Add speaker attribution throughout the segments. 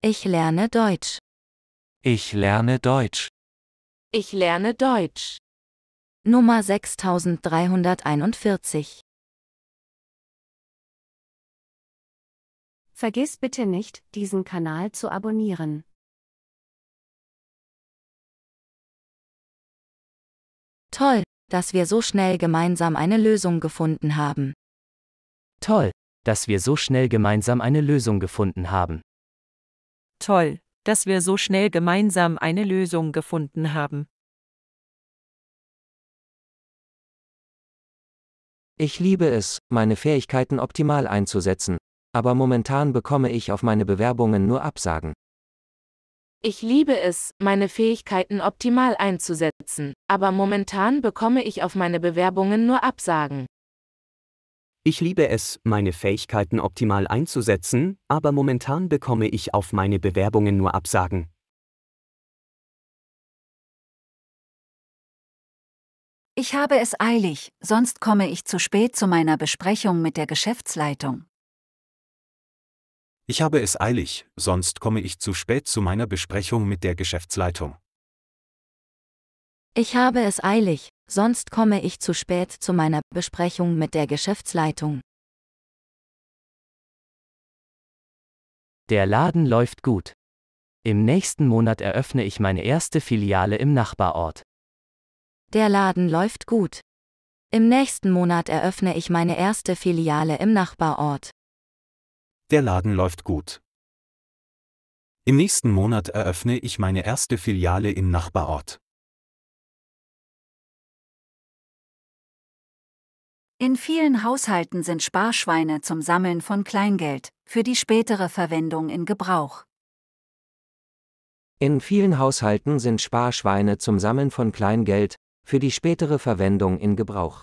Speaker 1: Ich lerne Deutsch. Ich lerne Deutsch. Ich lerne Deutsch. Nummer 6341. Vergiss bitte nicht, diesen Kanal zu abonnieren. Toll, dass wir so schnell gemeinsam eine Lösung gefunden haben. Toll, dass wir so schnell gemeinsam eine Lösung gefunden haben. Toll, dass wir so schnell gemeinsam eine Lösung gefunden haben. Ich liebe es, meine Fähigkeiten optimal einzusetzen, aber momentan bekomme ich auf meine Bewerbungen nur Absagen. Ich liebe es, meine Fähigkeiten optimal einzusetzen, aber momentan bekomme ich auf meine Bewerbungen nur Absagen. Ich liebe es, meine Fähigkeiten optimal einzusetzen, aber momentan bekomme ich auf meine Bewerbungen nur Absagen. Ich habe es eilig, sonst komme ich zu spät zu meiner Besprechung mit der Geschäftsleitung. Ich habe es eilig, sonst komme ich zu spät zu meiner Besprechung mit der Geschäftsleitung. Ich habe es eilig, sonst komme ich zu spät zu meiner Besprechung mit der Geschäftsleitung. Der Laden läuft gut. Im nächsten Monat eröffne ich meine erste Filiale im Nachbarort. Der Laden läuft gut. Im nächsten Monat eröffne ich meine erste Filiale im Nachbarort. Der Laden läuft gut. Im nächsten Monat eröffne ich meine erste Filiale im Nachbarort. In vielen Haushalten sind Sparschweine zum Sammeln von Kleingeld, für die spätere Verwendung in Gebrauch. In vielen Haushalten sind Sparschweine zum Sammeln von Kleingeld, für die spätere Verwendung in Gebrauch.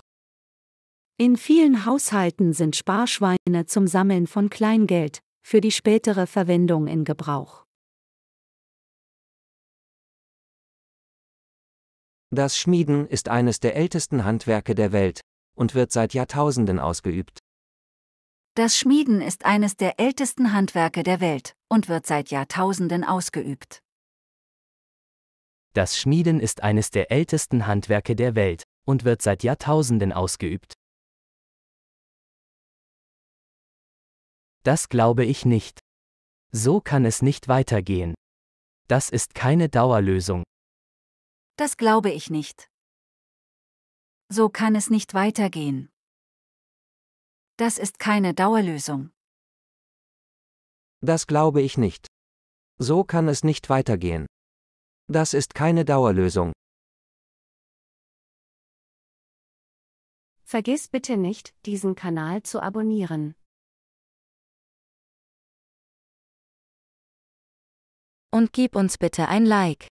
Speaker 1: In vielen Haushalten sind Sparschweine zum Sammeln von Kleingeld, für die spätere Verwendung in Gebrauch. Das Schmieden ist eines der ältesten Handwerke der Welt, und wird seit Jahrtausenden ausgeübt. Das Schmieden ist eines der ältesten Handwerke der Welt und wird seit Jahrtausenden ausgeübt. Das Schmieden ist eines der ältesten Handwerke der Welt und wird seit Jahrtausenden ausgeübt. Das glaube ich nicht. So kann es nicht weitergehen. Das ist keine Dauerlösung. Das glaube ich nicht. So kann es nicht weitergehen. Das ist keine Dauerlösung. Das glaube ich nicht. So kann es nicht weitergehen. Das ist keine Dauerlösung. Vergiss bitte nicht, diesen Kanal zu abonnieren. Und gib uns bitte ein Like.